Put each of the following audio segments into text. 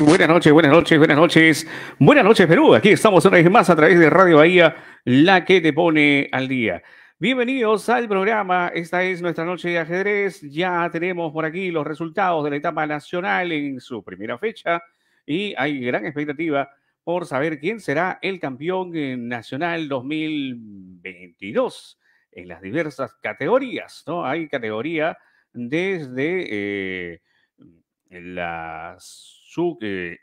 Buenas noches, buenas noches, buenas noches. Buenas noches, Perú. Aquí estamos una vez más a través de Radio Bahía, la que te pone al día. Bienvenidos al programa. Esta es nuestra noche de ajedrez. Ya tenemos por aquí los resultados de la etapa nacional en su primera fecha y hay gran expectativa por saber quién será el campeón nacional 2022 en las diversas categorías. ¿no? Hay categoría desde eh, las sub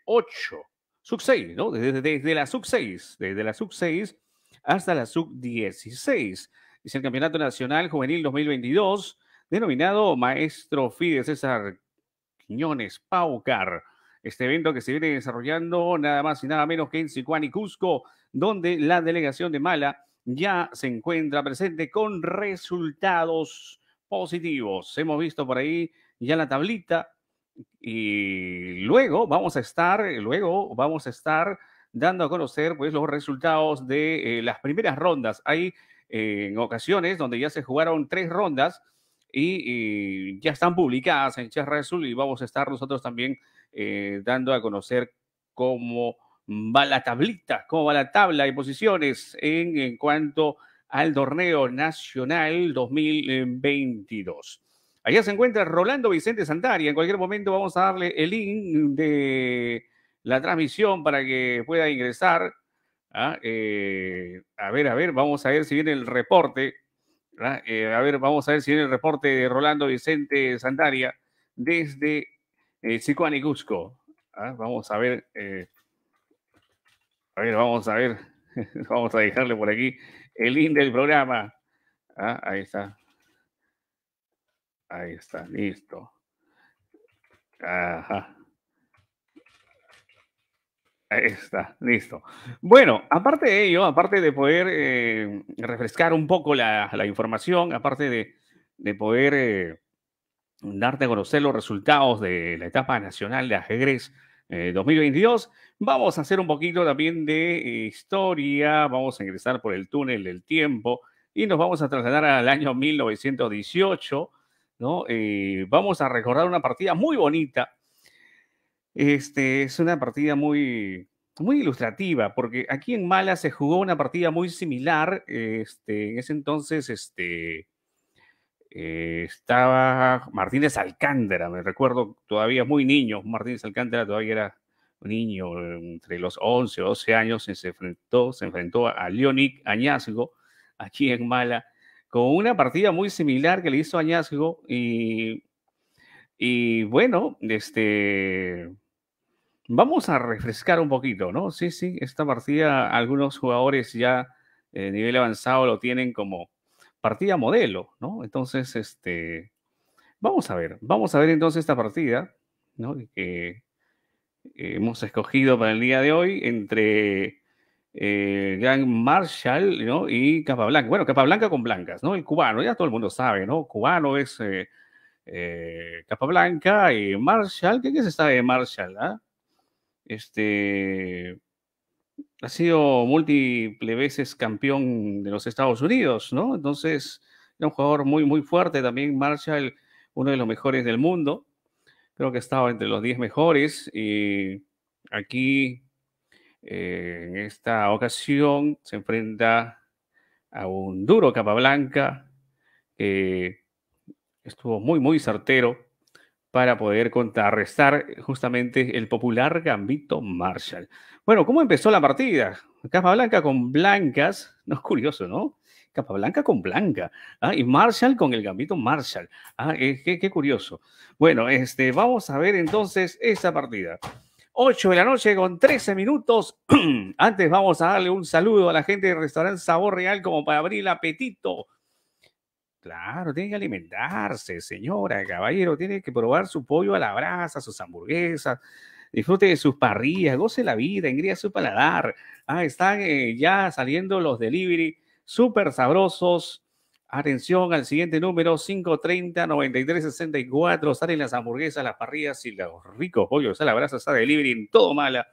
8, sub 6, ¿no? Desde, desde la sub 6, desde la sub 6 hasta la sub 16. Es el Campeonato Nacional Juvenil 2022, denominado Maestro Fide César Quiñones Paucar. Este evento que se viene desarrollando nada más y nada menos que en Sicuán y Cusco, donde la delegación de Mala ya se encuentra presente con resultados positivos. Hemos visto por ahí ya la tablita y luego vamos a estar, eh, luego vamos a estar dando a conocer pues, los resultados de eh, las primeras rondas. Hay eh, en ocasiones donde ya se jugaron tres rondas y, ya están publicadas en Chess Azul y vamos a estar nosotros también dando a conocer cómo va la tablita, cómo va la tabla de posiciones en, en cuanto al torneo nacional 2022. Allá se encuentra Rolando Vicente Santaria. En cualquier momento vamos a darle el link de la transmisión para que pueda ingresar. ¿ah? Eh, a ver, a ver, vamos a ver si viene el reporte. ¿ah? Eh, a ver, vamos a ver si viene el reporte de Rolando Vicente Santaria desde eh, y Cusco. ¿ah? Vamos a ver. Eh, a ver, vamos a ver. vamos a dejarle por aquí el link del programa. Ahí está. Ahí está, listo. Ajá. Ahí está, listo. Bueno, aparte de ello, aparte de poder eh, refrescar un poco la, información, aparte de, poder eh, darte a conocer los resultados de la etapa nacional de ajedrez 2022, eh, vamos a hacer un poquito también de historia, vamos a ingresar por el túnel del tiempo y nos vamos a trasladar al año 1918 ¿no? Eh, vamos a recordar una partida muy bonita. Este, es una partida muy, muy ilustrativa, porque aquí en Mala se jugó una partida muy similar. Este, en ese entonces este, eh, estaba Martínez Alcántara, me recuerdo todavía muy niño. Martínez Alcántara todavía era un niño, eh, entre los 11 o 12 años, se enfrentó, se enfrentó a Leonic Añazgo aquí en Mala con una partida muy similar que le hizo Añazgo y, y bueno, este... Vamos a refrescar un poquito, ¿no? Sí, sí, esta partida algunos jugadores ya eh, de nivel avanzado lo tienen como partida modelo, ¿no? Entonces, este, vamos a ver, vamos a ver entonces esta partida, ¿no? Que hemos escogido para el día de hoy entre eh, Gran Marshall ¿no? y Capablanca. Bueno, Capablanca con blancas, ¿no? El cubano, ya todo el mundo sabe, ¿no? Cubano es eh, eh, Capablanca y Marshall. ¿Qué, qué se sabe de Marshall? Ah? Este ha sido múltiples veces campeón de los Estados Unidos, ¿no? Entonces, era un jugador muy, muy fuerte también, Marshall, uno de los mejores del mundo. Creo que estaba entre los 10 mejores. Y aquí en esta ocasión se enfrenta a un duro Capablanca que estuvo muy, muy certero para poder contrarrestar justamente el popular Gambito Marshall. Bueno, ¿cómo empezó la partida? Capa blanca con blancas, no es curioso, ¿no? Capa blanca con Blanca, ¿ah? y Marshall con el gambito Marshall. Ah, eh, qué, qué, curioso. Bueno, este, vamos a ver entonces esa partida. 8 de la noche con 13 minutos. Antes vamos a darle un saludo a la gente del restaurante Sabor Real como para abrir el apetito. Claro, tiene que alimentarse, señora, caballero. Tiene que probar su pollo a la brasa, sus hamburguesas. Disfrute de sus parrillas, goce la vida, engría su paladar. Ah, están eh, ya saliendo los delivery súper sabrosos Atención al siguiente número, 530 9364 Salen las hamburguesas, las parrillas y los ricos pollos a la brasa, está delivery en todo mala.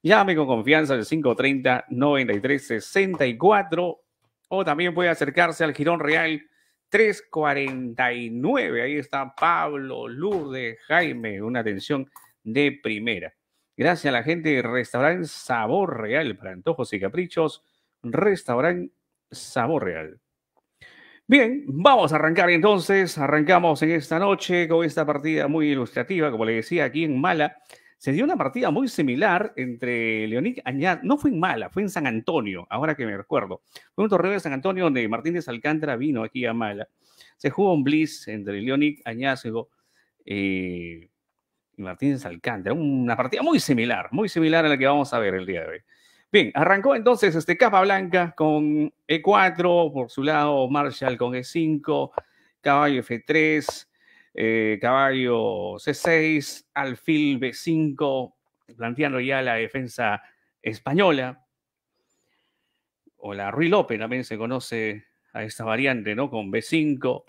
Llame con confianza al 530 9364 o también puede acercarse al Girón Real 349. Ahí está Pablo, Lourdes, Jaime, una atención de primera. Gracias a la gente de Restaurant Sabor Real para antojos y caprichos. Restaurant Sabor Real. Bien, vamos a arrancar entonces. Arrancamos en esta noche con esta partida muy ilustrativa, como le decía aquí en Mala. Se dio una partida muy similar entre Leonique Añad, no fue en Mala, fue en San Antonio, ahora que me recuerdo. Fue un torneo de San Antonio donde Martínez Alcántara vino aquí a Mala. Se jugó un blitz entre Leonique Añazgo eh, y Martínez Alcántara. Una partida muy similar, muy similar a la que vamos a ver el día de hoy. Bien, arrancó entonces este Capa Blanca con E4, por su lado Marshall con E5, caballo F3, eh, caballo C6, alfil B5, planteando ya la defensa española, o la Rui López también se conoce a esta variante, ¿no? Con B5,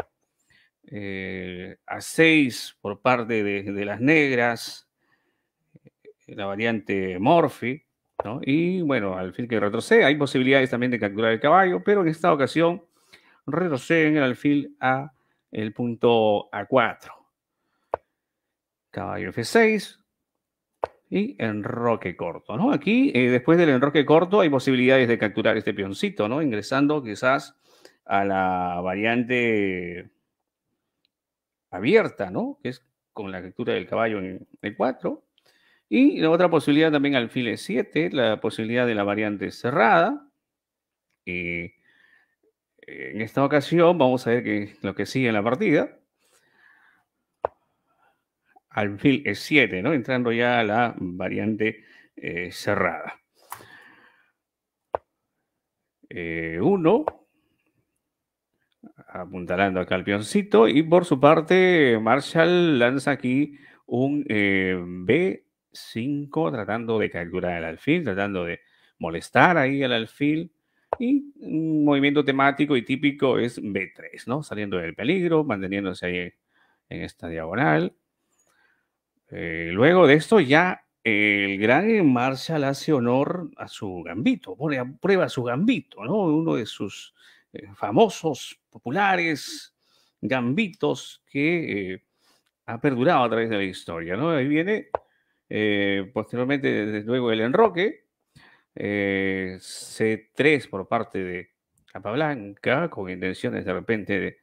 eh, A6 por parte de, de las negras, la variante Morphy y bueno, al fin que retrocede, hay posibilidades también de capturar el caballo, pero en esta ocasión en el alfil a el punto A4. Caballo F6 y enroque corto, Aquí, eh, después del enroque corto, hay posibilidades de capturar este peoncito, ¿no? Ingresando quizás a la variante abierta, ¿no? Que es con la captura del caballo en E4 y la otra posibilidad también alfil 7, la posibilidad de la variante cerrada. Eh, en esta ocasión vamos a ver que, lo que sigue en la partida. Alfil E7, ¿no? Entrando ya a la variante eh, cerrada. 1, eh, apuntalando acá al peoncito, y por su parte Marshall lanza aquí un eh, B 5, tratando de capturar el alfil, tratando de molestar ahí al alfil. Y un movimiento temático y típico es B3, ¿no? Saliendo del peligro, manteniéndose ahí en esta diagonal. Eh, luego de esto ya el gran Marshall hace honor a su gambito, pone a prueba su gambito, ¿no? Uno de sus eh, famosos, populares gambitos que eh, ha perdurado a través de la historia, ¿no? Ahí viene eh, posteriormente, desde luego, el enroque. Eh, C3 por parte de capa blanca con intenciones de repente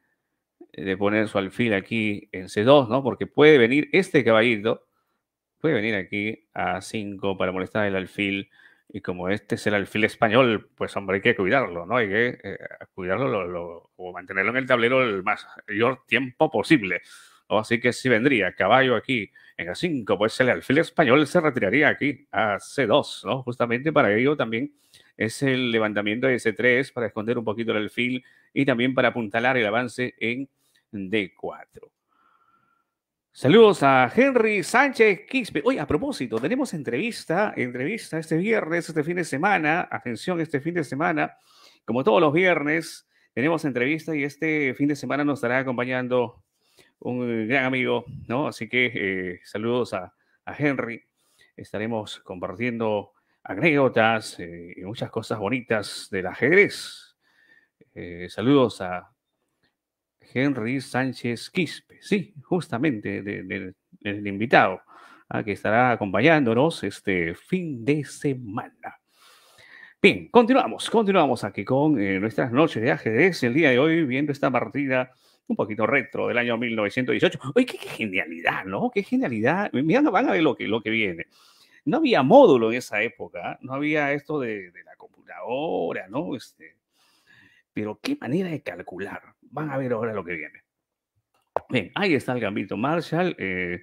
de, poner su alfil aquí en C2, Porque puede venir este caballito, puede venir aquí a 5 para molestar el alfil. Y como este es el alfil español, pues hombre, hay que cuidarlo, ¿no? Hay que eh, cuidarlo o mantenerlo en el tablero el mayor tiempo posible. Así que si vendría caballo aquí en 5 pues el alfil español se retiraría aquí a C2, ¿no? Justamente para ello también es el levantamiento de C3 para esconder un poquito el alfil y también para apuntalar el avance en D4. Saludos a Henry Sánchez Quispe. Oye, a propósito, tenemos entrevista, entrevista este viernes, este fin de semana. Atención, este fin de semana, como todos los viernes, tenemos entrevista y este fin de semana nos estará acompañando un gran amigo, ¿no? Así que eh, saludos a, a, Henry. Estaremos compartiendo anécdotas eh, y muchas cosas bonitas del ajedrez. Eh, saludos a Henry Sánchez Quispe, sí, justamente del invitado, a ¿ah? que estará acompañándonos este fin de semana. Bien, continuamos, continuamos aquí con nuestras noches de ajedrez. El día de hoy viendo esta partida un poquito retro del año 1918. Oye, qué, genialidad, ¿no? Qué genialidad. Mirando, van a ver lo que, lo que viene. No había módulo en esa época, no había esto de, la computadora, ¿no? Este, pero qué manera de calcular. Van a ver ahora lo que viene. Bien, ahí está el gambito Marshall, eh,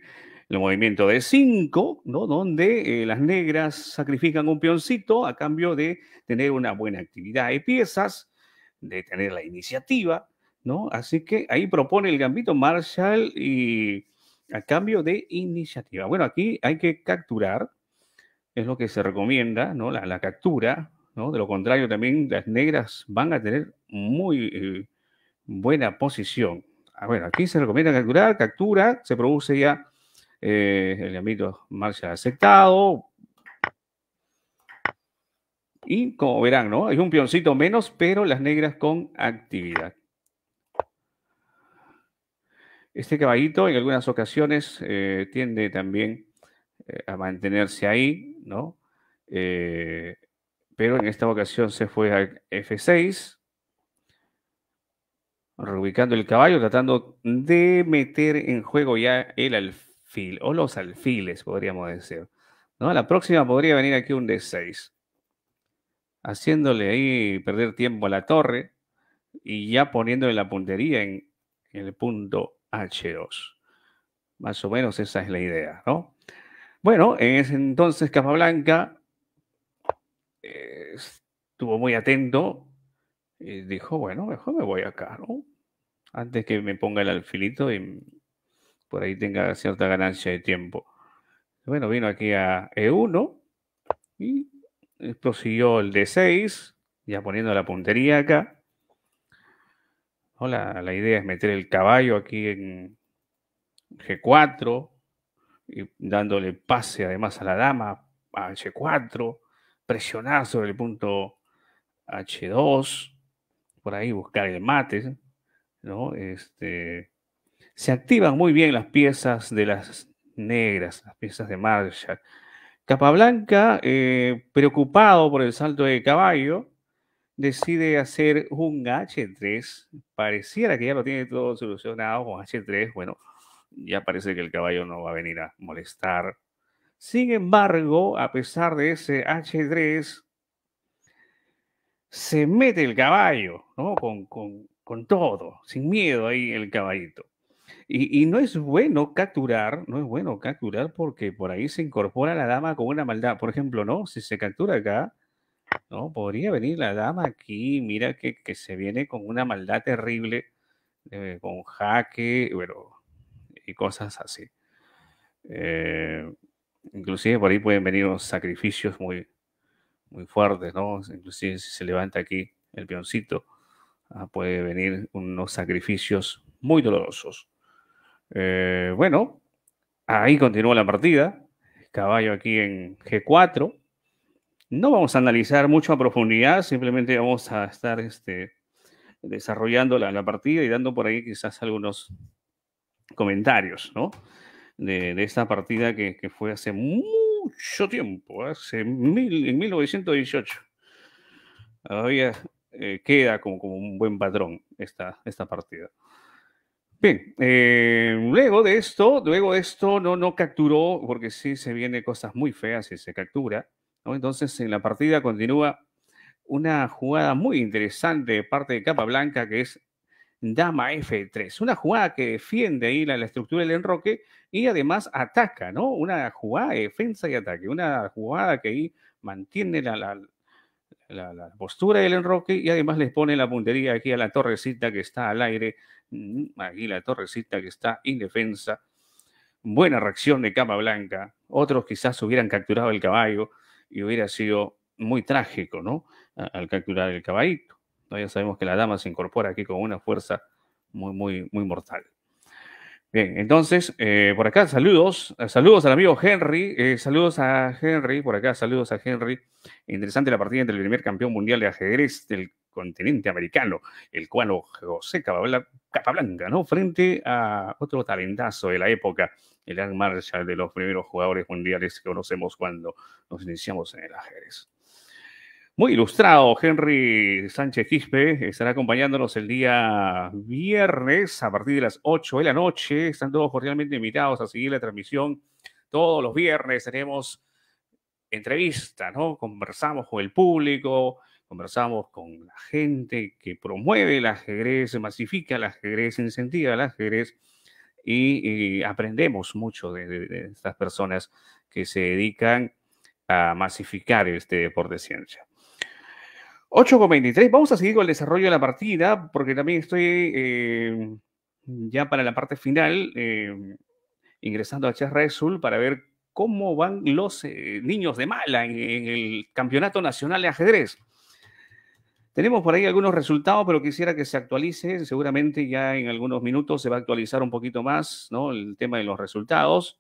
el movimiento de cinco ¿no? Donde eh, las negras sacrifican un peoncito a cambio de tener una buena actividad de piezas, de tener la iniciativa, Así que ahí propone el gambito Marshall y a cambio de iniciativa. Bueno, aquí hay que capturar, es lo que se recomienda, ¿no? La, captura, ¿no? De lo contrario, también las negras van a tener muy eh, buena posición. Ah, bueno, aquí se recomienda capturar, captura, se produce ya eh, el gambito Marshall aceptado. Y como verán, ¿no? Hay un pioncito menos, pero las negras con actividad. Este caballito en algunas ocasiones eh, tiende también eh, a mantenerse ahí, ¿no? Eh, pero en esta ocasión se fue a F6, reubicando el caballo, tratando de meter en juego ya el alfil, o los alfiles, podríamos decir. ¿no? La próxima podría venir aquí un D6, haciéndole ahí perder tiempo a la torre y ya poniéndole la puntería en, en el punto H2. Más o menos esa es la idea, ¿no? Bueno, en ese entonces Capablanca eh, estuvo muy atento y dijo, bueno, mejor me voy acá, ¿no? Antes que me ponga el alfilito y por ahí tenga cierta ganancia de tiempo. Bueno, vino aquí a E1 y prosiguió el D6, ya poniendo la puntería acá la idea es meter el caballo aquí en G4, y dándole pase además a la dama a H4, presionar sobre el punto H2, por ahí buscar el mate, ¿no? Este, se activan muy bien las piezas de las negras, las piezas de Marshall. Capablanca, eh, preocupado por el salto de caballo, decide hacer un H3, pareciera que ya lo tiene todo solucionado con H3, bueno, ya parece que el caballo no va a venir a molestar. Sin embargo, a pesar de ese H3, se mete el caballo, ¿no? Con, todo, sin miedo ahí el caballito. Y, y, no es bueno capturar, no es bueno capturar porque por ahí se incorpora la dama con una maldad. Por ejemplo, ¿no? Si se captura acá, no, podría venir la dama aquí, mira que, se viene con una maldad terrible, eh, con jaque, y cosas así. Eh, inclusive por ahí pueden venir unos sacrificios muy, muy fuertes, ¿no? Inclusive si se levanta aquí el peoncito, ah, puede venir unos sacrificios muy dolorosos. Eh, bueno, ahí continúa la partida. Caballo aquí en G4. No vamos a analizar mucho a profundidad, simplemente vamos a estar este, desarrollando la, partida y dando por ahí quizás algunos comentarios, ¿no? De, esta partida que, fue hace mucho tiempo, hace mil, en 1918. Todavía eh, queda como, como, un buen patrón esta, esta partida. Bien, eh, luego de esto, luego de esto no, no capturó, porque sí se vienen cosas muy feas y se captura. Entonces, en la partida continúa una jugada muy interesante de parte de Capa Blanca, que es Dama F3. Una jugada que defiende ahí la, estructura del enroque y además ataca, ¿no? Una jugada de defensa y ataque. Una jugada que ahí mantiene la, la postura del enroque y además les pone la puntería aquí a la torrecita que está al aire. Mm, aquí la torrecita que está indefensa. Buena reacción de Capa Blanca. Otros quizás hubieran capturado el caballo y hubiera sido muy trágico, ¿no? Al capturar el caballito. Ya sabemos que la dama se incorpora aquí con una fuerza muy, muy, muy mortal. Bien, entonces, eh, por acá, saludos, eh, saludos al amigo Henry, eh, saludos a Henry, por acá, saludos a Henry. Interesante la partida entre el primer campeón mundial de ajedrez del continente americano, el cual oh, José Cababla blanca, ¿no? Frente a otro talentazo de la época, el gran marcha de los primeros jugadores mundiales que conocemos cuando nos iniciamos en el ajedrez. Muy ilustrado, Henry Sánchez Quispe estará acompañándonos el día viernes a partir de las 8 de la noche. Están todos cordialmente invitados a seguir la transmisión. Todos los viernes tenemos entrevistas, ¿no? Conversamos con el público, Conversamos con la gente que promueve el ajedrez, masifica el ajedrez, incentiva el ajedrez y, aprendemos mucho de, estas personas que se dedican a masificar este deporte de ciencia. 8.23, vamos a seguir con el desarrollo de la partida porque también estoy eh, ya para la parte final eh, ingresando a Chess Azul para ver cómo van los eh, niños de Mala en, el Campeonato Nacional de Ajedrez. Tenemos por ahí algunos resultados, pero quisiera que se actualice. Seguramente ya en algunos minutos se va a actualizar un poquito más el tema de los resultados.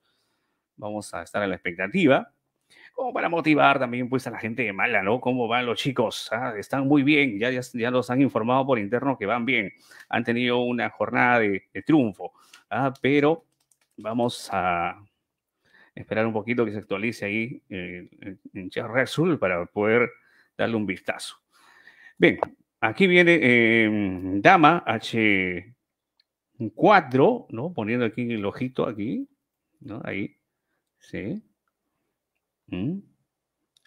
Vamos a estar a la expectativa. Como para motivar también pues, a la gente de mala, ¿no? ¿Cómo van los chicos? Ah, están muy bien, ya, ya, los han informado por interno que van bien. Han tenido una jornada de, triunfo. Ah, pero vamos a esperar un poquito que se actualice ahí eh, en en Azul para poder darle un vistazo. Bien, aquí viene em, Dama H4, ¿no? Poniendo aquí el ojito aquí, ¿no? Ahí, sí. Mm.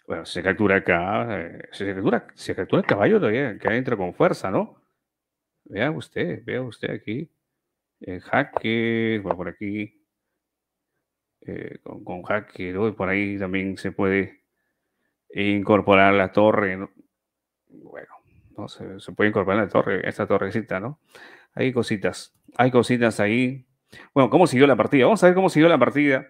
Bueno, se captura acá, eh, se, captura, se captura el caballo todavía, que entra con fuerza, ¿no? Vea usted, vea usted aquí. Eh, jaque, por aquí. Eh, con, jaque, por ahí también se puede incorporar la torre. ¿no? Bueno, ¿no? Se, puede incorporar la torre, esta torrecita, ¿no? Hay cositas, hay cositas ahí. Bueno, ¿cómo siguió la partida? Vamos a ver cómo siguió la partida.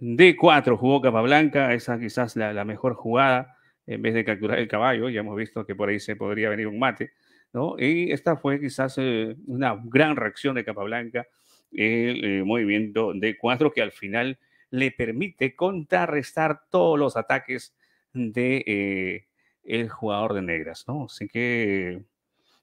D4 jugó Capablanca, esa quizás la, mejor jugada, en vez de capturar el caballo, ya hemos visto que por ahí se podría venir un mate, ¿no? Y esta fue quizás eh, una gran reacción de Capablanca, el eh, movimiento D4 que al final le permite contrarrestar todos los ataques de... Eh, el jugador de negras, ¿no? Así que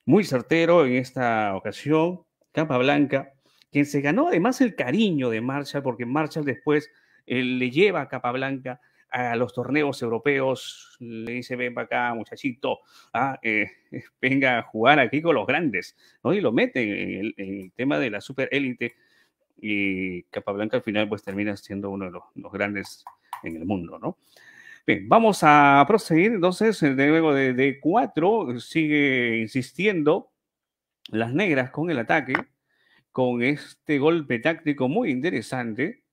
muy certero en esta ocasión, Capa Blanca, quien se ganó además el cariño de Marshall, porque Marshall después le lleva a Capa Blanca a los torneos europeos, le dice, ven para acá, muchachito, ah, eh, eh, venga a jugar aquí con los grandes, ¿no? Y lo meten en el, tema de la super élite y capa blanca al final pues termina siendo uno de los grandes en el mundo, ¿no? Bien, vamos a proseguir entonces, eh, de luego de, D4, eh, sigue insistiendo las negras con el ataque, con este golpe táctico muy interesante.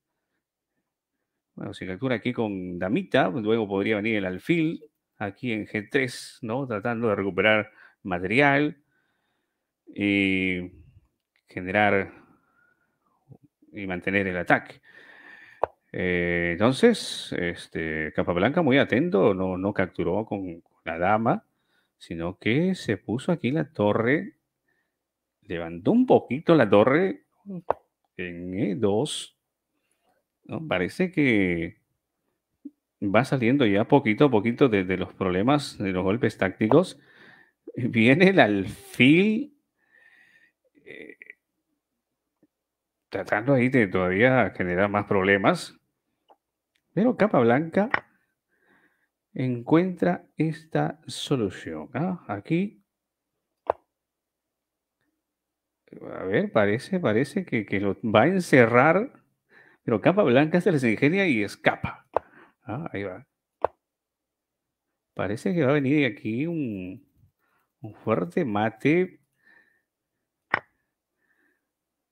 Bueno, se captura aquí con Damita, pues luego podría venir el alfil, aquí en G3, ¿no? Tratando de recuperar material y generar y mantener el ataque. Eh, entonces, este, Capablanca muy atento, no, capturó con, la dama, sino que se puso aquí la torre, levantó un poquito la torre en E2. Parece que va saliendo ya poquito a poquito de, los problemas, de los golpes tácticos. Viene el alfil eh, tratando ahí de todavía generar más problemas. Pero capa blanca encuentra esta solución. ¿ah? Aquí. A ver, parece, parece que, lo va a encerrar. Pero capa blanca se les ingenia y escapa. Ah, ahí va. Parece que va a venir aquí un, un fuerte mate.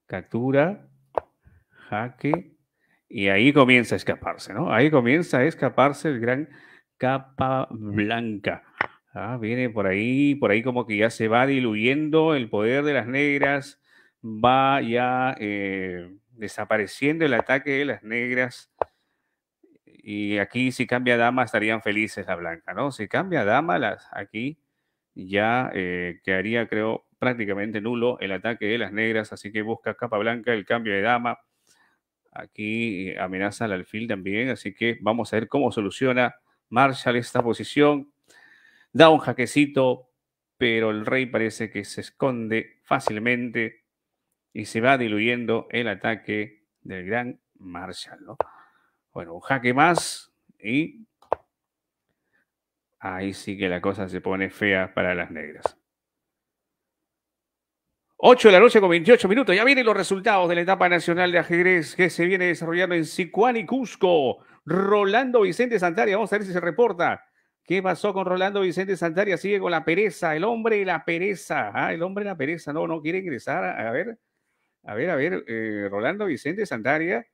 Captura. Jaque. Y ahí comienza a escaparse, ¿no? Ahí comienza a escaparse el gran capa blanca. Ah, viene por ahí, por ahí como que ya se va diluyendo el poder de las negras, va ya eh, desapareciendo el ataque de las negras. Y aquí si cambia dama estarían felices la blanca, ¿no? Si cambia dama, las, aquí ya eh, quedaría, creo, prácticamente nulo el ataque de las negras, así que busca capa blanca el cambio de dama Aquí eh, amenaza al alfil también, así que vamos a ver cómo soluciona Marshall esta posición. Da un jaquecito, pero el rey parece que se esconde fácilmente y se va diluyendo el ataque del gran Marshall. Bueno, un jaque más y ahí sí que la cosa se pone fea para las negras. 8 de la noche con 28 minutos. Ya vienen los resultados de la etapa nacional de ajedrez que se viene desarrollando en Sicuán y Cusco. Rolando Vicente Santaria, vamos a ver si se reporta. ¿Qué pasó con Rolando Vicente Santaria? Sigue con la pereza, el hombre y la pereza. Ah, el hombre de la pereza. No, no quiere ingresar. A ver, a ver, a ver. Eh, Rolando Vicente Santaria, ¿eh?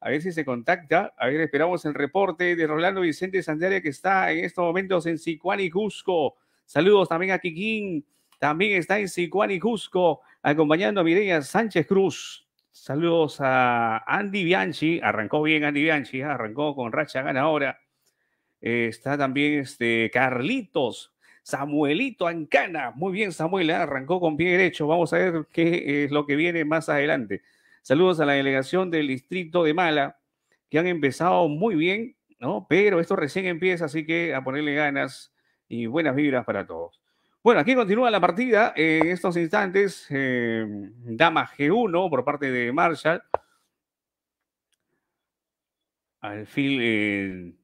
a ver si se contacta. A ver, esperamos el reporte de Rolando Vicente Santaria que está en estos momentos en Sicuán y Cusco. Saludos también a Kikín. También está en y Cusco, acompañando a Mireia Sánchez Cruz. Saludos a Andy Bianchi. Arrancó bien Andy Bianchi, ¿eh? arrancó con racha ganadora. ahora. Eh, está también este Carlitos, Samuelito Ancana. Muy bien, Samuel, ¿eh? arrancó con pie derecho. Vamos a ver qué es lo que viene más adelante. Saludos a la delegación del distrito de Mala, que han empezado muy bien, ¿no? Pero esto recién empieza, así que a ponerle ganas y buenas vibras para todos. Bueno, aquí continúa la partida. En estos instantes, eh, dama G1 por parte de Marshall. Alfil d eh,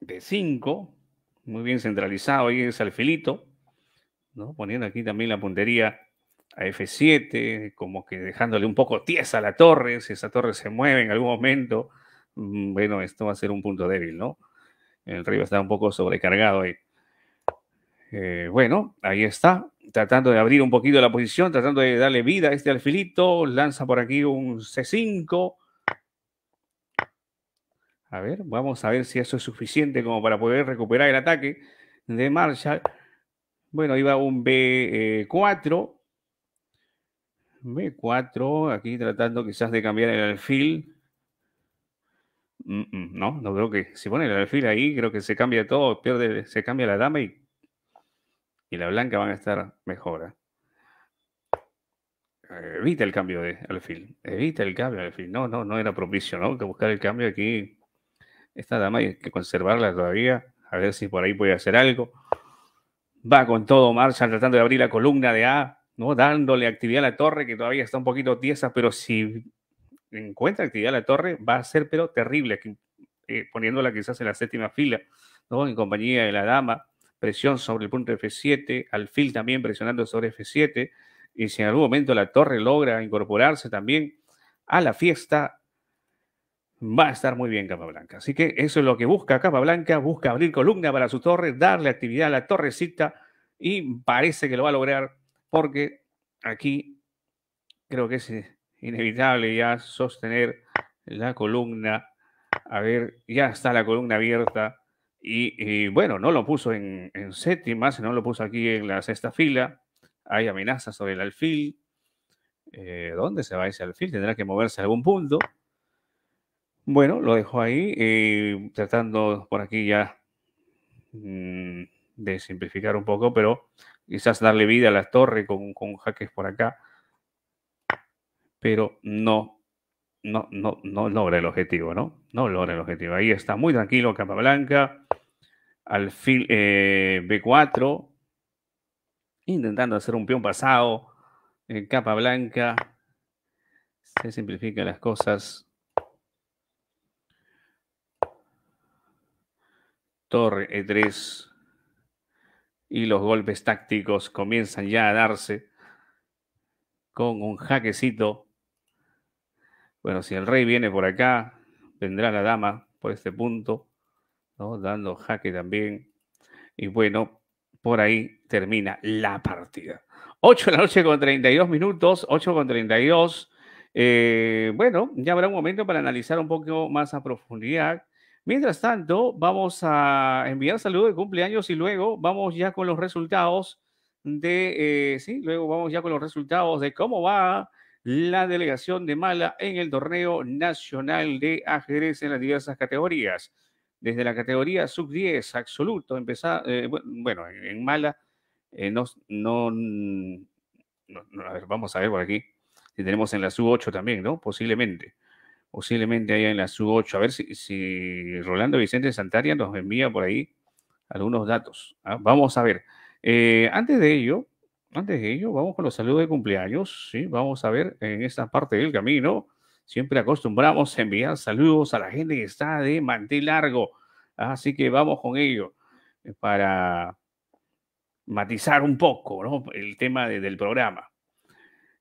de 5. Muy bien centralizado ahí es alfilito. ¿no? Poniendo aquí también la puntería a F7, como que dejándole un poco tiesa a la torre. Si esa torre se mueve en algún momento, mm, bueno, esto va a ser un punto débil, ¿no? El río está un poco sobrecargado ahí. Eh, bueno, ahí está, tratando de abrir un poquito la posición, tratando de darle vida a este alfilito. Lanza por aquí un C5. A ver, vamos a ver si eso es suficiente como para poder recuperar el ataque de Marshall. Bueno, iba un B4. B4, aquí tratando quizás de cambiar el alfil. Mm, mm, no, no creo que si pone el alfil ahí, creo que se cambia todo, se cambia la dama y y la blanca van a estar mejor. ¿eh? Evita el cambio de alfil. Evita el cambio de alfil. No, no, no era propicio, ¿no? Que buscar el cambio aquí. Esta dama hay que conservarla todavía. A ver si por ahí puede hacer algo. Va con todo marcha, tratando de abrir la columna de A, ¿no? Dándole actividad a la torre, que todavía está un poquito tiesa, pero si encuentra actividad a la torre, va a ser, pero terrible, eh, poniéndola quizás en la séptima fila, ¿no? En compañía de la dama presión sobre el punto F7, alfil también presionando sobre F7, y si en algún momento la torre logra incorporarse también a la fiesta, va a estar muy bien Capa Blanca. Así que eso es lo que busca Capa Blanca, busca abrir columna para su torre, darle actividad a la torrecita y parece que lo va a lograr porque aquí creo que es eh, inevitable ya sostener la columna. A ver, ya está la columna abierta y, bueno, no lo puso en, séptima, sino lo puso aquí en la sexta fila. Hay amenazas sobre el alfil. Eh, ¿Dónde se va ese alfil? Tendrá que moverse a algún punto. Bueno, lo dejo ahí, eh, tratando por aquí ya mm, de simplificar un poco, pero quizás darle vida a la torre con, con jaques por acá, pero no no, logra el objetivo, ¿no? No logra el objetivo. Ahí está muy tranquilo capa blanca. alfil eh, B4, intentando hacer un peón pasado, eh, Capa blanca. se simplifican las cosas. Torre E3 y los golpes tácticos comienzan ya a darse con un jaquecito bueno, si el rey viene por acá, vendrá la dama por este punto, ¿no? Dando jaque también. Y bueno, por ahí termina la partida. 8 de la noche con 32 minutos, 8 con 32. Eh, bueno, ya habrá un momento para analizar un poco más a profundidad. Mientras tanto, vamos a enviar saludos de cumpleaños y luego vamos ya con los resultados de, eh, sí, luego vamos ya con los resultados de cómo va la delegación de Mala en el torneo nacional de ajedrez en las diversas categorías. Desde la categoría sub-10 absoluto, empezá, eh, bueno, en Mala eh, no, a ver, vamos a ver por aquí si tenemos en la sub-8 también, ¿no? Posiblemente. Posiblemente haya en la sub-8. A ver si, Rolando Vicente Santaria nos envía por ahí algunos datos. ¿ah? Vamos a ver. Eh, antes de ello, antes de ello, vamos con los saludos de cumpleaños. Sí, vamos a ver en esta parte del camino. Siempre acostumbramos a enviar saludos a la gente que está de mantel largo. Así que vamos con ello eh, para matizar un poco el tema del programa.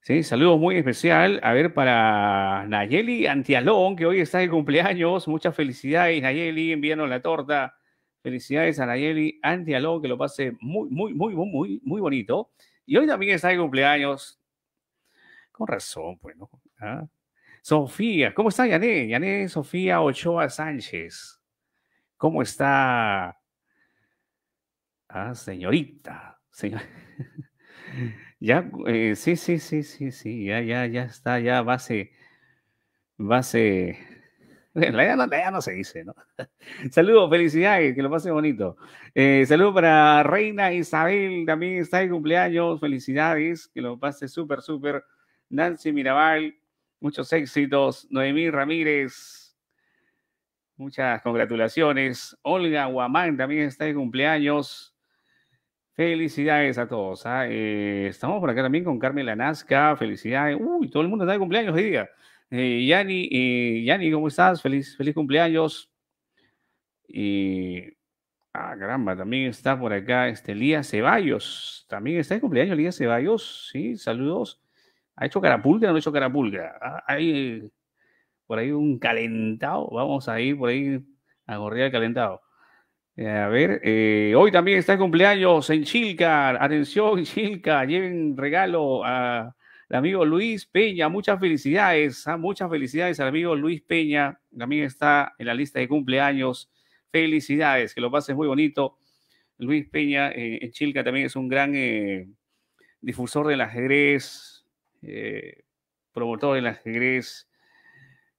Sí, saludos muy especial. A ver, para Nayeli Antialón, que hoy está de cumpleaños. Muchas felicidades, Nayeli. Envíanos la torta. Felicidades a Nayeli Antialón, que lo pase muy, muy, muy, muy, muy bonito. Y hoy también está el cumpleaños. Con razón, pues, ¿Ah? Sofía, ¿cómo está Yané? Yané Sofía Ochoa Sánchez. ¿Cómo está? Ah, señorita. Señor... ya, eh, sí, sí, sí, sí, sí, ya, ya, ya está, ya base, base la idea, no, la no, se dice, ¿no? Saludos, felicidades, que lo pase bonito. Eh, saludos para Reina Isabel, también está de cumpleaños, felicidades, que lo pase súper, súper. Nancy Mirabal, muchos éxitos. Noemí Ramírez, muchas congratulaciones. Olga Guamán también está de cumpleaños. Felicidades a todos. ¿ah? Eh, estamos por acá también con Carmen Lanazca. felicidades. Uy, todo el mundo está de cumpleaños hoy día. Eh, eh, Yanni, ¿cómo estás? Feliz, feliz cumpleaños. Y, ah, caramba, también está por acá este Elías Ceballos. También está en cumpleaños Elías Ceballos. Sí, saludos. ¿Ha hecho carapulga o no ha hecho carapulga? Ah, hay por ahí un calentado. Vamos a ir por ahí a correr el calentado. Eh, a ver, eh, hoy también está en cumpleaños en Chilcar. Atención, Chilca, lleven regalo a amigo Luis Peña, muchas felicidades, ah, muchas felicidades al amigo Luis Peña, también está en la lista de cumpleaños. Felicidades, que lo pases muy bonito. Luis Peña eh, en Chilca también es un gran eh, difusor del ajedrez, eh, promotor del ajedrez.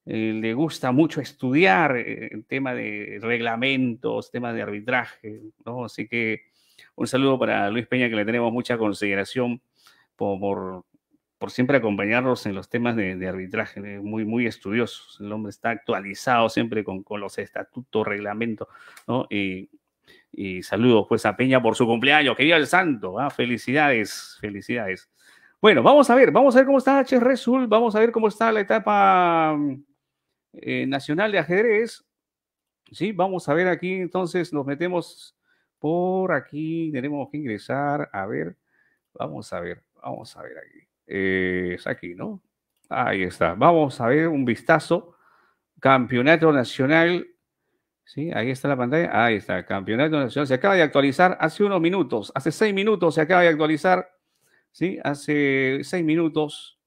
le gusta mucho estudiar el tema de reglamentos, temas de arbitraje, ¿no? Así que un saludo para Luis Peña, que le tenemos mucha consideración por por siempre acompañarnos en los temas de, arbitraje, muy, muy estudiosos. El hombre está actualizado siempre con, los estatutos, reglamentos, ¿no? Y, saludos pues a Peña por su cumpleaños. Que viva el santo. ¿ah? Felicidades, felicidades. Bueno, vamos a ver, vamos a ver cómo está H. Resul, vamos a ver cómo está la etapa eh, nacional de ajedrez. Sí, vamos a ver aquí, entonces nos metemos por aquí, tenemos que ingresar, a ver, vamos a ver, vamos a ver aquí. Eh, es aquí, ¿no? Ahí está. Vamos a ver un vistazo. Campeonato Nacional. Sí, ahí está la pantalla. Ahí está. Campeonato Nacional. Se acaba de actualizar hace unos minutos. Hace seis minutos se acaba de actualizar. Sí, hace seis minutos.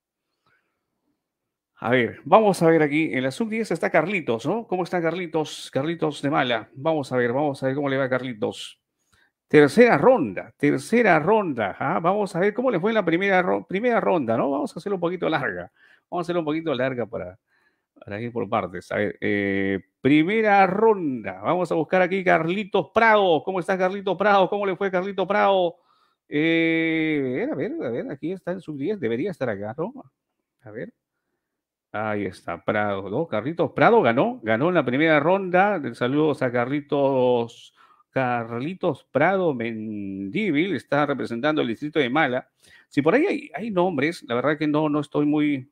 A ver, vamos a ver aquí. En la sub-10 está Carlitos, ¿no? ¿Cómo está Carlitos? Carlitos de mala. Vamos a ver, vamos a ver cómo le va a Carlitos. Tercera ronda, tercera ronda. ¿ah? Vamos a ver cómo le fue en la primera, primera ronda, ¿no? Vamos a hacerlo un poquito larga. Vamos a hacerlo un poquito larga para, ir por partes. A ver, eh, primera ronda. Vamos a buscar aquí Carlitos Prado. ¿Cómo está Carlitos Prado? ¿Cómo le fue Carlitos Prado? Eh, a ver, a ver, aquí está en sub 10. Debería estar acá, ¿no? A ver. Ahí está, Prado, ¿no? Carlitos Prado ganó, ganó en la primera ronda. Saludos a Carlitos. Carlitos Prado Mendívil está representando el distrito de Mala. Si por ahí hay, nombres, la verdad que no, no estoy muy,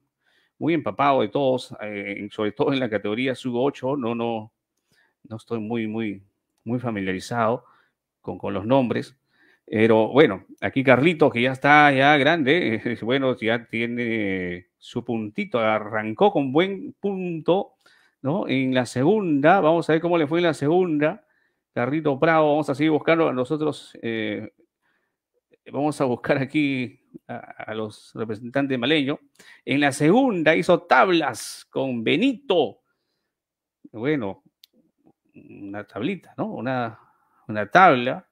muy empapado de todos, eh, sobre todo en la categoría sub-8, no, no, no estoy muy, muy, muy familiarizado con, con los nombres. Pero bueno, aquí Carlitos, que ya está ya grande, bueno, ya tiene su puntito, arrancó con buen punto, ¿no? En la segunda, vamos a ver cómo le fue en la segunda. Carrito Bravo, vamos a seguir buscando. Nosotros eh, vamos a buscar aquí a, los representantes maleños. En la segunda hizo tablas con Benito. Bueno, una tablita, ¿no? Una, una tabla.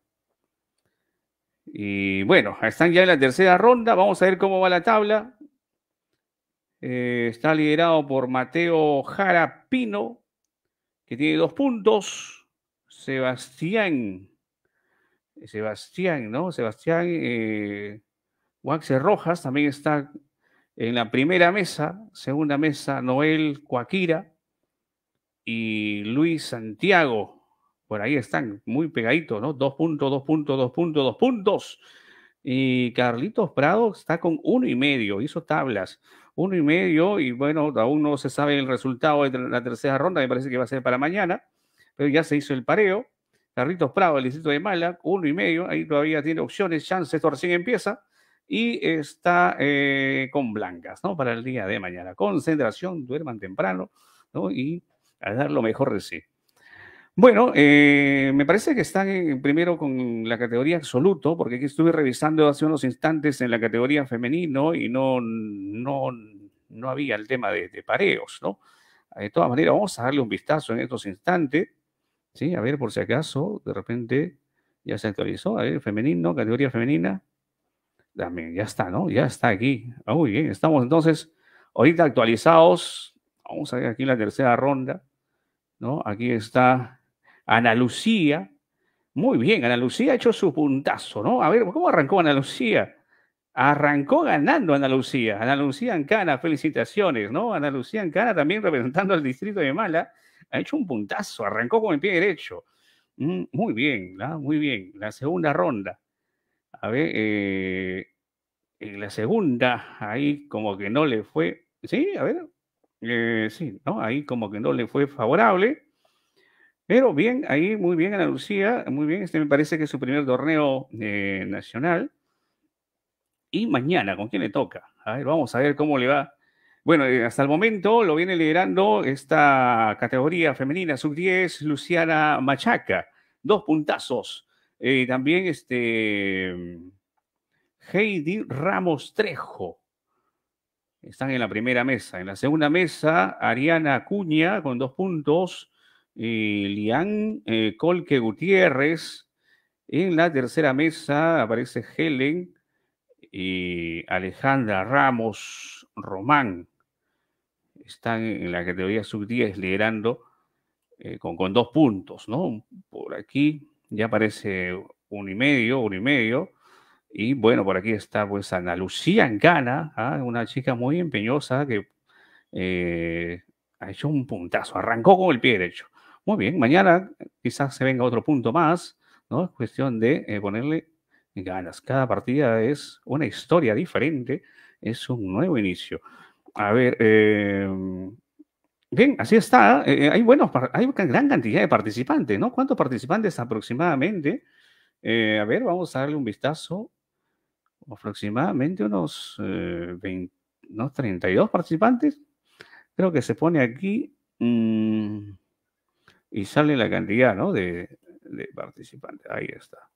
Y bueno, están ya en la tercera ronda. Vamos a ver cómo va la tabla. Eh, está liderado por Mateo Jarapino, que tiene dos puntos. Sebastián, eh, Sebastián, ¿no? Sebastián eh, Rojas también está en la primera mesa, segunda mesa, Noel Coaquira y Luis Santiago. Por ahí están, muy pegaditos, ¿no? Dos puntos, dos puntos, dos puntos, dos puntos. Y Carlitos Prado está con uno y medio, hizo tablas. Uno y medio, y bueno, aún no se sabe el resultado de la tercera ronda, me parece que va a ser para mañana pero ya se hizo el pareo. Carritos Prado, el distrito de Mala, uno y medio, ahí todavía tiene opciones, chances, esto recién empieza. Y está eh, con blancas, ¿no? Para el día de mañana. Concentración, duerman temprano, ¿no? Y a dar lo mejor de sí. Bueno, eh, me parece que están primero con la categoría absoluto, porque aquí estuve revisando hace unos instantes en la categoría femenino y no, no, no había el tema de pareos, ¿no? Eh, de todas maneras, vamos a darle un vistazo en estos instantes. Sí, a ver, por si acaso, de repente ya se actualizó. A ver, femenino, categoría femenina. También, ya está, ¿no? Ya está aquí. Ah, muy bien, estamos entonces ahorita actualizados. Vamos a ver aquí la tercera ronda, ¿no? Aquí está Ana Lucía. Muy bien, Ana Lucía ha hecho su puntazo, ¿no? A ver, ¿cómo arrancó Ana Lucía? Arrancó ganando Ana Lucía. Ana Lucía Ancana, felicitaciones, ¿no? Ana Lucía Ancana también representando al distrito de Mala ha hecho un puntazo, arrancó con el pie derecho. Mm, muy bien, muy bien. La segunda ronda. A ver, en eh, eh, la segunda, ahí como que no le fue, sí, a ver, eh, sí, ¿no? Ahí como que no le fue favorable. Pero bien, ahí muy bien Ana Lucía, muy bien, este me parece que es su primer torneo nacional. Y mañana, ¿con quién le toca? A ver, vamos a ver cómo le va bueno, eh, hasta el momento lo viene liderando esta categoría femenina sub-10, Luciana Machaca. Dos puntazos. Eh, también este Heidi Ramos Trejo. Están en la primera mesa. En la segunda mesa, Ariana Acuña con dos puntos. Eh, Lian Colque Gutiérrez. En la tercera mesa aparece Helen y Alejandra Ramos Román están en la categoría sub-10 liderando eh, con, con, dos puntos, ¿no? Por aquí ya aparece un y medio, un y medio. Y bueno, por aquí está pues Ana Lucía Gana, ¿ah? una chica muy empeñosa que eh, ha hecho un puntazo, arrancó con el pie derecho. Muy bien, mañana quizás se venga otro punto más, ¿no? Es cuestión de eh, ponerle ganas. Cada partida es una historia diferente, es un nuevo inicio. A ver, eh, bien, así está. Eh, eh, hay, buenos, hay una gran cantidad de participantes, ¿no? ¿Cuántos participantes aproximadamente? a ver, vamos a darle un vistazo. Aproximadamente unos, 20, 32 participantes. Creo que se pone aquí mm, y sale la cantidad, ¿no? De, de participantes. Ahí está.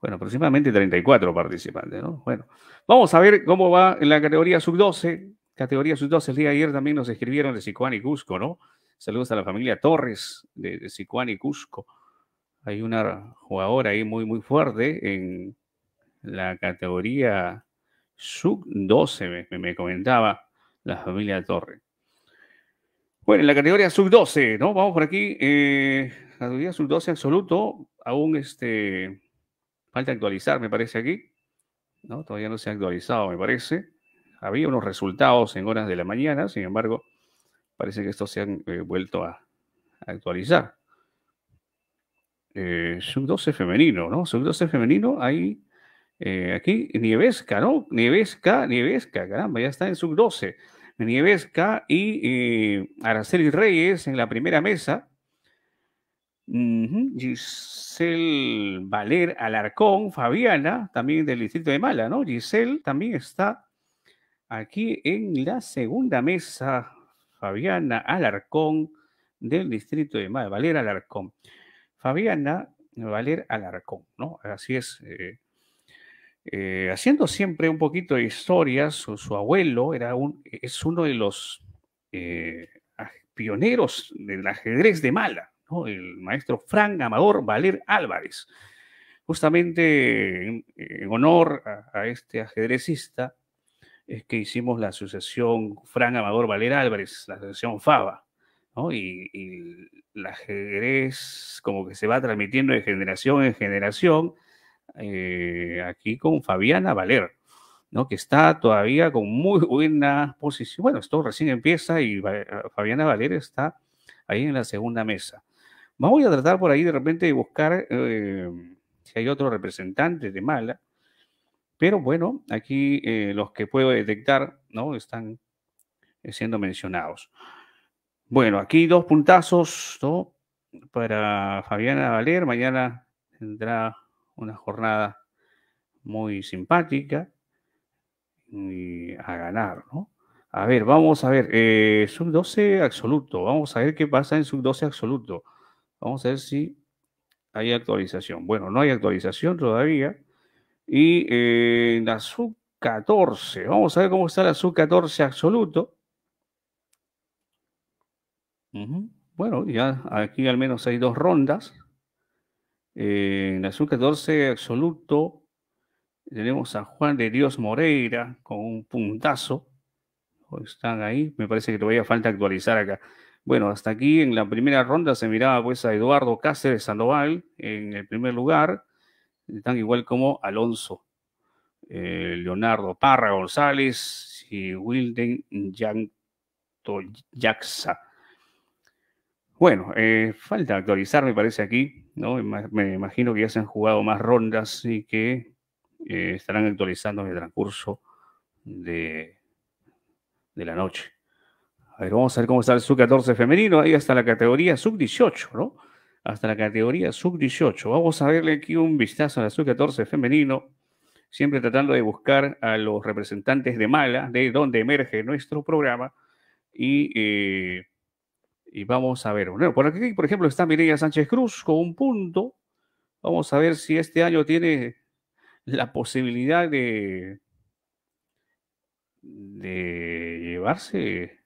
Bueno, aproximadamente 34 participantes, ¿no? Bueno, vamos a ver cómo va en la categoría sub-12, Categoría Sub-12. El día ayer también nos escribieron de Sicuán y Cusco, ¿no? Saludos a la familia Torres de, de y Cusco. Hay una jugadora ahí muy, muy fuerte en la categoría Sub-12, me, comentaba la familia Torres. Bueno, en la categoría Sub-12, ¿no? Vamos por aquí. Eh, categoría Sub-12 absoluto. Aún este, falta actualizar, me parece aquí. ¿no? Todavía no se ha actualizado, me parece había unos resultados en horas de la mañana, sin embargo, parece que estos se han eh, vuelto a, actualizar. Eh, sub-12 femenino, ¿no? Sub-12 femenino, ahí, eh, aquí, Nievesca, ¿no? Nievesca, Nievesca, caramba, ya está en sub-12. Nievesca y Araceli Reyes en la primera mesa. Giselle Valer Alarcón, Fabiana, también del distrito de Mala, ¿no? Giselle también está aquí en la segunda mesa, Fabiana Alarcón, del distrito de Mala, Valer Alarcón. Fabiana Valer Alarcón, ¿no? Así es. Eh, eh, haciendo siempre un poquito de historia, su, abuelo era un, es uno de los eh, pioneros del ajedrez de mala, ¿no? el maestro Frank Amador Valer Álvarez. Justamente en, honor a, este ajedrecista, es que hicimos la asociación Fran Amador Valera Álvarez, la asociación FABA, ¿no? Y, la ajedrez como que se va transmitiendo de generación en generación, eh, aquí con Fabiana Valer, ¿no? Que está todavía con muy buena posición. Bueno, esto recién empieza y Fabiana Valer está ahí en la segunda mesa. Vamos a tratar por ahí de repente de buscar eh, si hay otro representante de Mala pero bueno, aquí eh, los que puedo detectar ¿no? están eh, siendo mencionados. Bueno, aquí dos puntazos para Fabiana Valer. Mañana tendrá una jornada muy simpática y a ganar, ¿no? A ver, vamos a ver. Eh, sub 12 absoluto. Vamos a ver qué pasa en sub 12 absoluto. Vamos a ver si hay actualización. Bueno, no hay actualización todavía. Y en eh, la sub-14. Vamos a ver cómo está la sub-14 absoluto. Bueno, ya aquí al menos hay dos rondas. en eh, la sub-14 absoluto tenemos a Juan de Dios Moreira con un puntazo. Están ahí. Me parece que todavía falta actualizar acá. Bueno, hasta aquí en la primera ronda se miraba pues a Eduardo Cáceres Sandoval en el primer lugar tan igual como Alonso, eh, Leonardo Parra González y Wilden Yaxa. Bueno, eh, falta actualizar, me parece aquí, ¿no? Me imagino que ya se han jugado más rondas y que eh, estarán actualizando en el transcurso de, de la noche. A ver, vamos a ver cómo está el sub-14 femenino. Ahí está la categoría sub-18, ¿no? hasta la categoría sub-18. Vamos a verle aquí un vistazo a la sub-14 femenino, siempre tratando de buscar a los representantes de Mala, de donde emerge nuestro programa. Y, eh, y vamos a ver. Bueno, por aquí, por ejemplo, está Mireia Sánchez Cruz con un punto. Vamos a ver si este año tiene la posibilidad de, de llevarse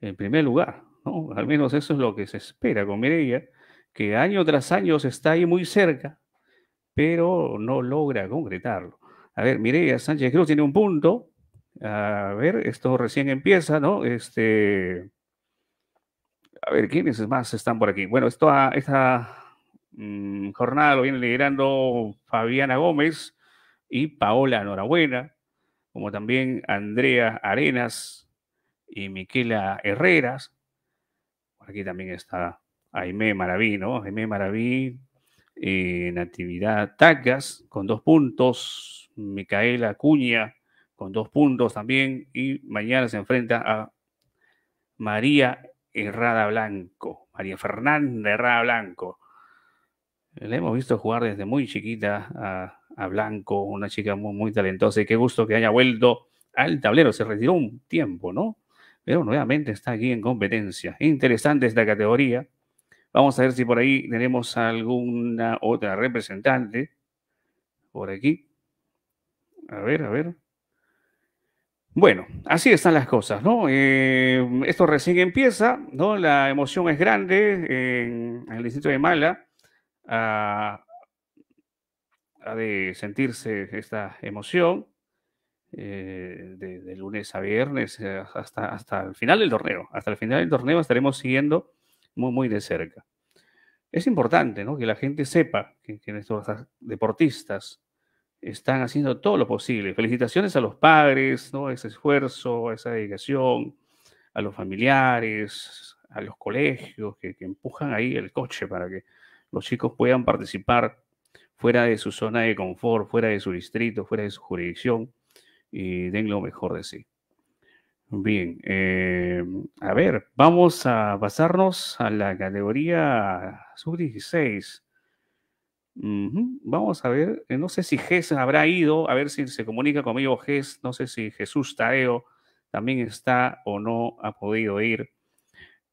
en primer lugar. ¿no? Al menos eso es lo que se espera con Mireia que año tras año está ahí muy cerca, pero no logra concretarlo. A ver, Mireya Sánchez Cruz tiene un punto. A ver, esto recién empieza, ¿no? Este. A ver, ¿quiénes más están por aquí? Bueno, esto, esta mm, jornada lo viene liderando Fabiana Gómez y Paola Enhorabuena, como también Andrea Arenas y Miquela Herreras. Por aquí también está Aime Maraví, ¿no? Jaime Maraví, eh, Natividad Tacas con dos puntos, Micaela Acuña con dos puntos también y mañana se enfrenta a María Herrada Blanco, María Fernanda Herrada Blanco. Le hemos visto jugar desde muy chiquita a, Blanco, una chica muy, muy, talentosa y qué gusto que haya vuelto al tablero. Se retiró un tiempo, ¿no? Pero nuevamente está aquí en competencia. Interesante esta categoría. Vamos a ver si por ahí tenemos alguna otra representante. Por aquí. A ver, a ver. Bueno, así están las cosas, ¿no? Eh, esto recién empieza, ¿no? La emoción es grande en, el distrito de Mala. Ha, de sentirse esta emoción eh, de, lunes a viernes eh, hasta, hasta el final del torneo. Hasta el final del torneo estaremos siguiendo muy, de cerca. Es importante que la gente sepa que, nuestros deportistas están haciendo todo lo posible. Felicitaciones a los padres, ¿no? ese esfuerzo, a esa dedicación, a los familiares, a los colegios que, empujan ahí el coche para que los chicos puedan participar fuera de su zona de confort, fuera de su distrito, fuera de su jurisdicción y den lo mejor de sí. Bien, em, a ver, vamos a pasarnos a la categoría sub-16. Vamos a ver, eh, no sé si Ges habrá ido, a ver si se comunica conmigo Ges, no sé si Jesús Tadeo también está o no ha podido ir.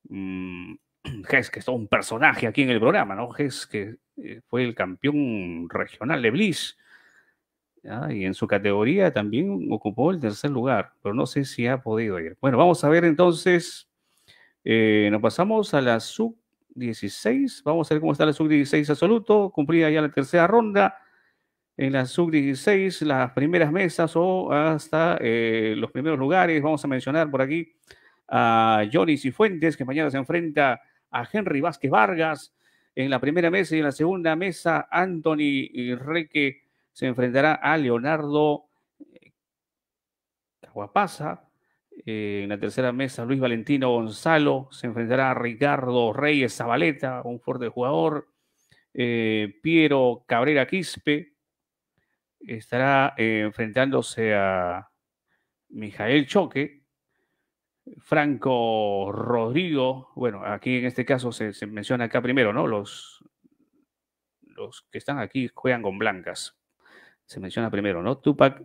Gess, mm, Ges, que es un personaje aquí en el programa, ¿no? Ges, que eh, fue el campeón regional de Bliss y en su categoría también ocupó el tercer lugar, pero no sé si ha podido ir. Bueno, vamos a ver entonces, eh, nos pasamos a la sub-16, vamos a ver cómo está la sub-16 absoluto, cumplida ya la tercera ronda. En la sub-16, las primeras mesas o hasta eh, los primeros lugares, vamos a mencionar por aquí a Johnny Cifuentes, que mañana se enfrenta a Henry Vázquez Vargas. En la primera mesa y en la segunda mesa, Anthony Reque se enfrentará a Leonardo eh, Caguapasa. Eh, en la tercera mesa, Luis Valentino Gonzalo se enfrentará a Ricardo Reyes Zabaleta, un fuerte jugador. Eh, Piero Cabrera Quispe estará enfrentándose a Mijael Choque. Franco Rodrigo, bueno, aquí en este caso se, menciona acá primero, ¿no? Los, los que están aquí juegan con blancas se menciona primero, ¿no? Tupac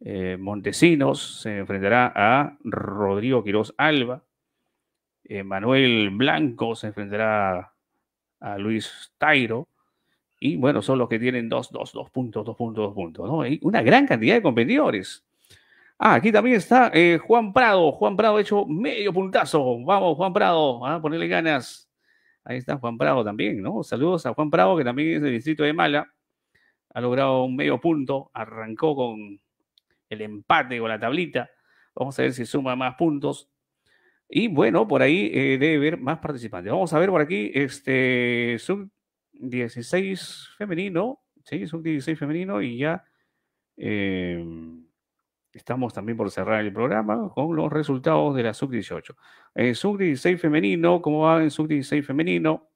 eh, Montesinos se enfrentará a Rodrigo Quiroz Alba. Manuel Blanco se enfrentará a Luis Tairo. Y bueno, son los que tienen dos, dos, dos puntos, dos puntos, dos puntos. ¿no? Y una gran cantidad de competidores. Ah, aquí también está eh, Juan Prado. Juan Prado ha hecho medio puntazo. Vamos, Juan Prado, a ponerle ganas. Ahí está Juan Prado también, ¿no? Saludos a Juan Prado, que también es del distrito de Mala ha logrado un medio punto, arrancó con el empate con la tablita. Vamos a ver si suma más puntos. Y bueno, por ahí eh, debe haber más participantes. Vamos a ver por aquí, este, sub 16 femenino, sí, sub 16 femenino y ya em, estamos también por cerrar el programa con los resultados de la sub 18. Eh, sub 16 femenino, ¿cómo va en sub 16 femenino?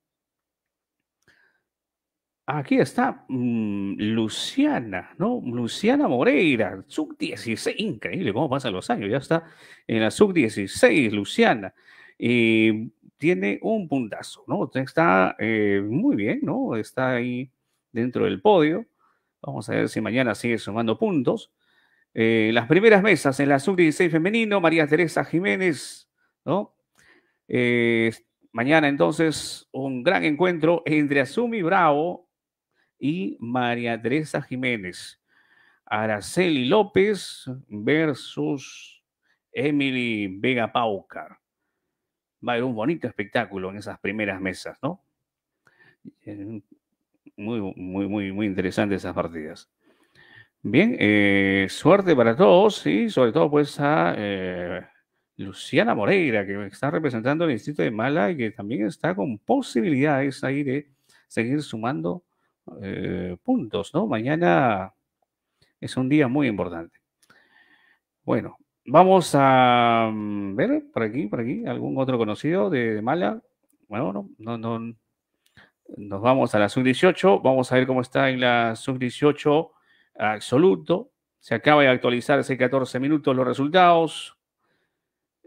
Aquí está mm, Luciana, ¿no? Luciana Moreira, sub-16, increíble cómo pasan los años, ya está en la sub-16, Luciana. y tiene un puntazo, ¿no? Está eh, muy bien, ¿no? Está ahí dentro del podio. Vamos a ver si mañana sigue sumando puntos. Eh, las primeras mesas en la sub-16 femenino, María Teresa Jiménez, ¿no? Eh, mañana entonces un gran encuentro entre Azumi Bravo y María Teresa Jiménez. Araceli López versus Emily Vega Paucar. Va a haber un bonito espectáculo en esas primeras mesas, ¿no? Eh, muy, muy, muy, muy interesante esas partidas. Bien, eh, suerte para todos y sobre todo pues a eh, Luciana Moreira, que está representando el Instituto de Mala y que también está con posibilidades ahí de seguir sumando eh, puntos, ¿no? Mañana es un día muy importante. Bueno, vamos a mm, ver por aquí, por aquí, algún otro conocido de, Mala. Bueno, no, no, no, nos vamos a la sub-18, vamos a ver cómo está en la sub-18 absoluto. Se acaba de actualizar hace 14 minutos los resultados.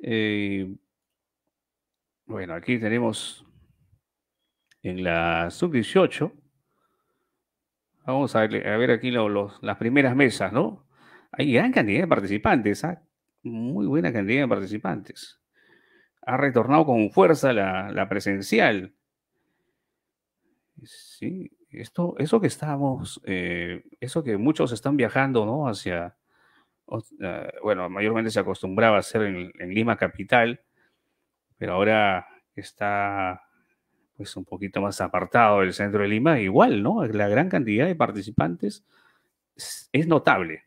Eh, bueno, aquí tenemos en la sub-18 Vamos a ver, aquí las primeras mesas, ¿no? Hay gran cantidad de participantes, ¿ah? muy buena cantidad de participantes. Ha retornado con fuerza la, presencial. Sí, esto, eso que estamos, eh, eso que muchos están viajando, ¿no? Hacia, eh, bueno, mayormente se acostumbraba a hacer en Lima capital, pero ahora está es pues, un poquito más apartado del centro de Lima, igual, ¿no? La gran cantidad de participantes es, notable.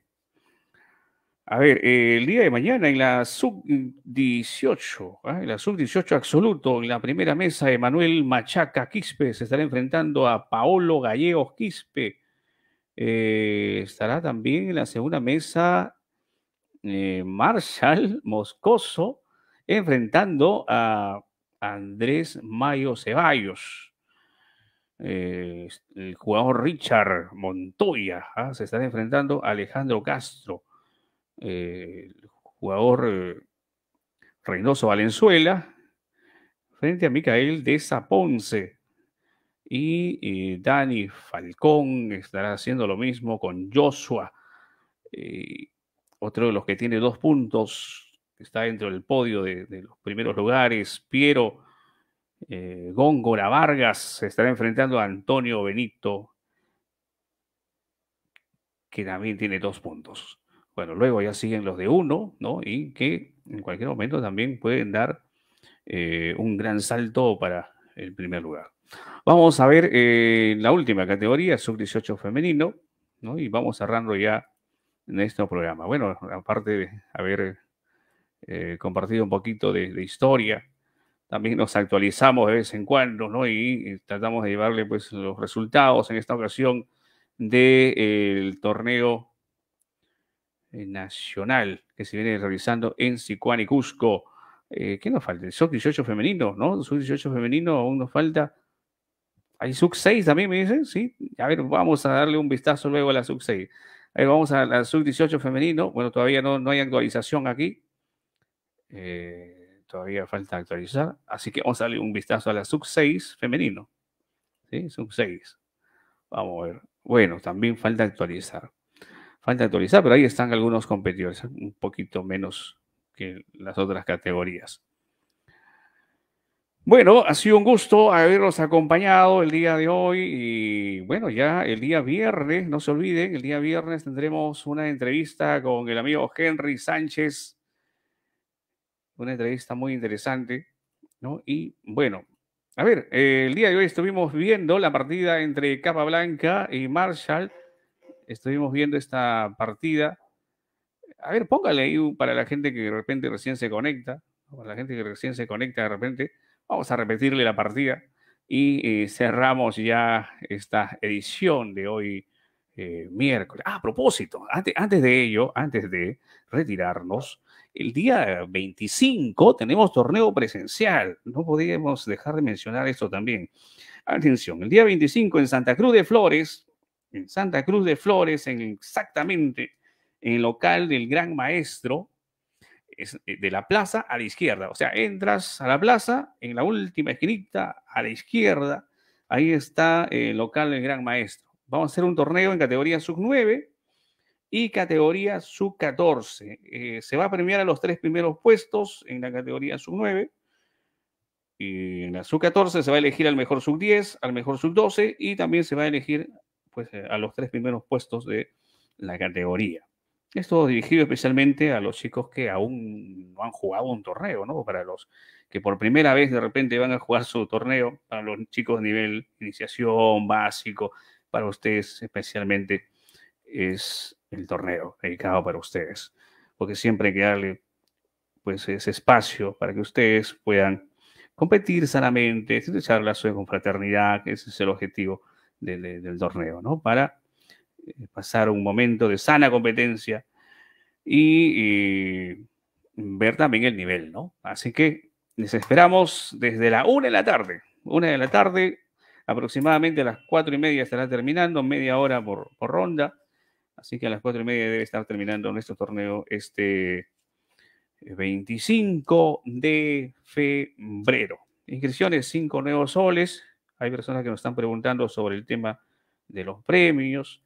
A ver, eh, el día de mañana en la sub-18, ¿ah? en la sub-18 absoluto, en la primera mesa, Emanuel Machaca Quispe se estará enfrentando a Paolo Gallegos Quispe. Eh, estará también en la segunda mesa eh, Marshall Moscoso enfrentando a Andrés Mayo Ceballos. Eh, el jugador Richard Montoya ah, se están enfrentando Alejandro Castro. Eh, el jugador eh, Reynoso Valenzuela frente a Micael de Zaponce. Y Dani Falcón estará haciendo lo mismo con Joshua. otro de los que tiene dos puntos está dentro del podio de, los primeros lugares. Piero eh, Góngora Vargas se estará enfrentando a Antonio Benito, que también tiene dos puntos. Bueno, luego ya siguen los de uno, ¿no? Y que en cualquier momento también pueden dar eh, un gran salto para el primer lugar. Vamos a ver eh, la última categoría, sub-18 femenino, ¿no? Y vamos cerrando ya en este programa. Bueno, aparte de haber eh, compartido un poquito de, historia. También nos actualizamos de vez en cuando, ¿no? Y, tratamos de llevarle pues los resultados en esta ocasión del eh, torneo eh, nacional que se viene realizando en Sicuán y Cusco. Eh, ¿Qué nos falta? El sub 18 femenino, ¿no? Sub 18 femenino aún nos falta. Hay sub 6 también, me dicen, sí. A ver, vamos a darle un vistazo luego a la sub 6. Ahí vamos a la sub 18 femenino. Bueno, todavía no, no hay actualización aquí. Eh, todavía falta actualizar. Así que vamos a darle un vistazo a la sub 6 femenino. ¿Sí? Sub 6. Vamos a ver. Bueno, también falta actualizar. Falta actualizar, pero ahí están algunos competidores, un poquito menos que las otras categorías. Bueno, ha sido un gusto haberlos acompañado el día de hoy y bueno, ya el día viernes, no se olviden, el día viernes tendremos una entrevista con el amigo Henry Sánchez una entrevista muy interesante, ¿no? Y bueno, a ver, eh, el día de hoy estuvimos viendo la partida entre Capa Blanca y Marshall. Estuvimos viendo esta partida. A ver, póngale ahí para la gente que de repente recién se conecta, para la gente que recién se conecta de repente, vamos a repetirle la partida y eh, cerramos ya esta edición de hoy. Eh, miércoles. Ah, a propósito, antes, antes de ello, antes de retirarnos, el día 25 tenemos torneo presencial. No podemos dejar de mencionar esto también. Atención, el día 25 en Santa Cruz de Flores, en Santa Cruz de Flores, en exactamente en el local del Gran Maestro, eh, de la plaza a la izquierda. O sea, entras a la plaza, en la última esquinita a la izquierda, ahí está el local del Gran Maestro. Vamos a hacer un torneo en categoría sub 9 y categoría sub 14. Eh, se va a premiar a los tres primeros puestos en la categoría sub 9. Y en la sub 14 se va a elegir al mejor sub 10, al mejor sub 12 y también se va a elegir pues, eh, a los tres primeros puestos de la categoría. Esto dirigido especialmente a los chicos que aún no han jugado un torneo, ¿no? Para los que por primera vez de repente van a jugar su torneo, para los chicos de nivel iniciación básico, para ustedes especialmente es el torneo dedicado para ustedes, porque siempre hay que darle pues ese espacio para que ustedes puedan competir sanamente, estrechar lazos con confraternidad, que ese es el objetivo del torneo, ¿no? Para eh, pasar un momento de sana competencia y, eh, ver también el nivel, ¿no? Así que les esperamos desde la una de la tarde, una de la tarde, aproximadamente a las cuatro y media estará terminando, media hora por ronda. Así que a las cuatro y media debe estar terminando nuestro torneo este 25 eh, de febrero. Inscripciones, cinco nuevos soles. Hay personas que nos están preguntando sobre el tema de los premios.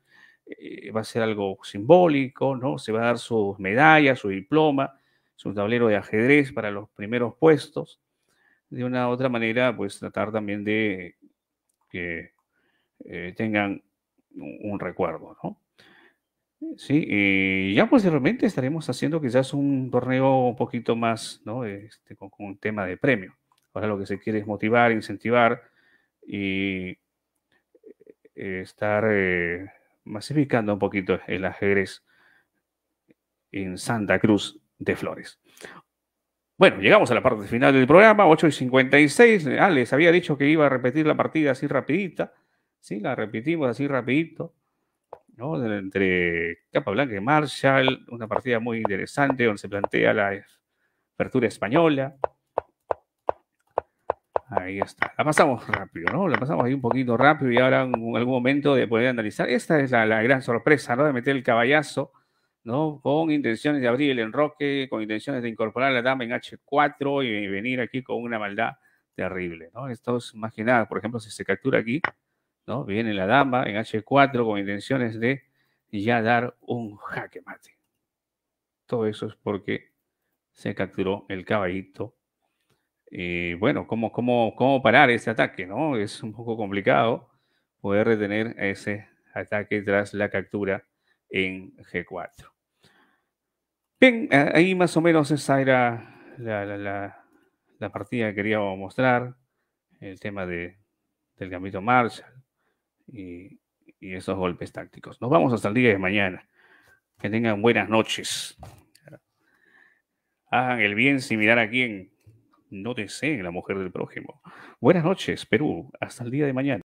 Eh, va a ser algo simbólico, ¿no? Se va a dar sus medallas, su diploma, su tablero de ajedrez para los primeros puestos. De una u otra manera, pues tratar también de que eh, tengan un recuerdo, ¿no? Sí, y ya posiblemente pues, estaremos haciendo quizás un torneo un poquito más, ¿no? Este, con, un tema de premio. Ahora lo que se quiere es motivar, incentivar y eh, estar eh, masificando un poquito el ajedrez en Santa Cruz de Flores. Bueno, llegamos a la parte final del programa, 8 y 56. Ah, les había dicho que iba a repetir la partida así rapidita. Sí, la repetimos así rapidito entre Capa Blanca y Marshall, una partida muy interesante donde se plantea la apertura española. Ahí está. La pasamos rápido, ¿no? La pasamos ahí un poquito rápido y ahora en algún momento de poder analizar. Esta es la, gran sorpresa, ¿no? De meter el caballazo, ¿no? Con intenciones de abrir el enroque, con intenciones de incorporar la dama en H4 y venir aquí con una maldad terrible, ¿no? Esto es más que nada, por ejemplo, si se captura aquí, Viene la dama en H4 con intenciones de ya dar un jaque mate. Todo eso es porque se capturó el caballito. Y eh, bueno, ¿cómo, cómo, ¿cómo parar ese ataque? ¿no? Es un poco complicado poder retener ese ataque tras la captura en G4. Bien, ahí más o menos esa era la, partida que quería mostrar. El tema de, del Gambito Marshall, y, esos golpes tácticos. Nos vamos hasta el día de mañana. Que tengan buenas noches. Hagan el bien sin mirar a quien No deseen la mujer del prójimo. Buenas noches, Perú. Hasta el día de mañana.